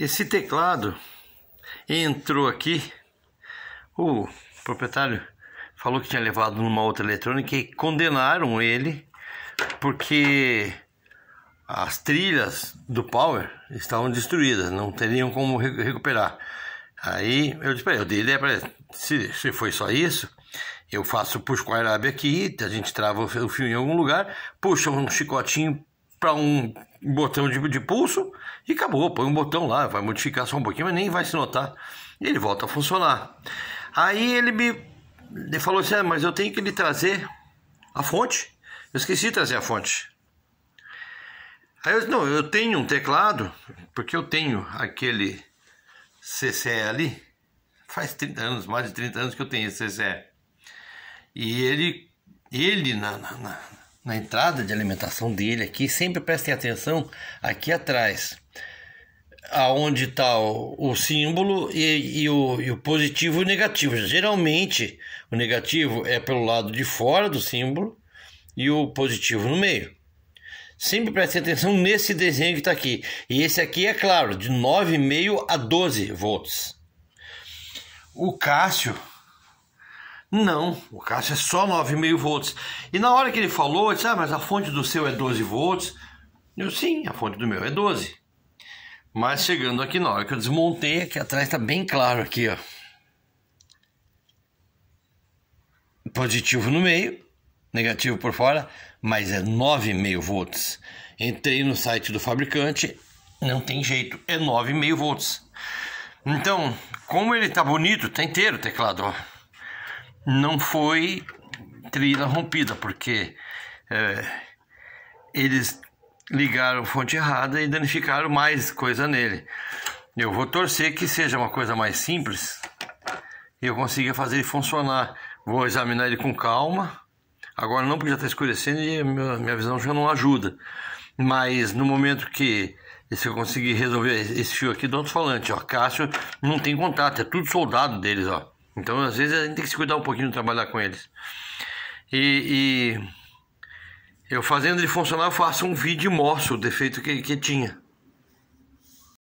Esse teclado entrou aqui. O proprietário falou que tinha levado numa outra eletrônica e condenaram ele porque as trilhas do Power estavam destruídas, não teriam como recuperar. Aí eu disse para ele, eu dei ideia para se, se foi só isso, eu faço, puxo a Arábia aqui, a gente trava o fio em algum lugar, puxa um chicotinho para um botão de, de, pulso e acabou. Põe um botão lá, vai modificar só um pouquinho, mas nem vai se notar. E ele volta a funcionar. Aí ele me ele falou assim: ah, mas eu tenho que lhe trazer a fonte. Eu esqueci de trazer a fonte. Aí eu disse, não, eu tenho um teclado, porque eu tenho aquele CCE Faz 30 anos, mais de 30 anos que eu tenho esse CCE. E ele, ele na, na na entrada de alimentação dele aqui, sempre prestem atenção aqui atrás, aonde está o, o, símbolo e, e, o, e o positivo e o negativo. Geralmente, o negativo é pelo lado de fora do símbolo e o positivo no meio. Sempre preste atenção nesse desenho que está aqui. E esse aqui é claro, de 9,5 a 12 volts. O Cássio não, o caixa é só 9,5 volts. E na hora que ele falou, ele disse, ah, mas a fonte do seu é 12 volts. Eu, sim, a fonte do meu é 12. Mas chegando aqui na hora que eu desmontei, aqui atrás está bem claro aqui, ó. Positivo no meio, negativo por fora, mas é 9,5 volts. Entrei no site do fabricante, não tem jeito, é 9,5 volts. Então, como ele tá bonito, tá inteiro o teclado, ó não foi trilha rompida, porque é, eles ligaram fonte errada e danificaram mais coisa nele. Eu vou torcer que seja uma coisa mais simples e eu consiga fazer ele funcionar. Vou examinar ele com calma. Agora não, porque já está escurecendo e minha visão já não ajuda. Mas no momento que se eu conseguir resolver esse fio aqui do alto-falante, ó, Cássio não tem contato, é tudo soldado deles, ó. Então, às vezes, a gente tem que se cuidar um pouquinho de trabalhar com eles. E, e eu fazendo ele funcionar, eu faço um vídeo e mostro o defeito que, que tinha.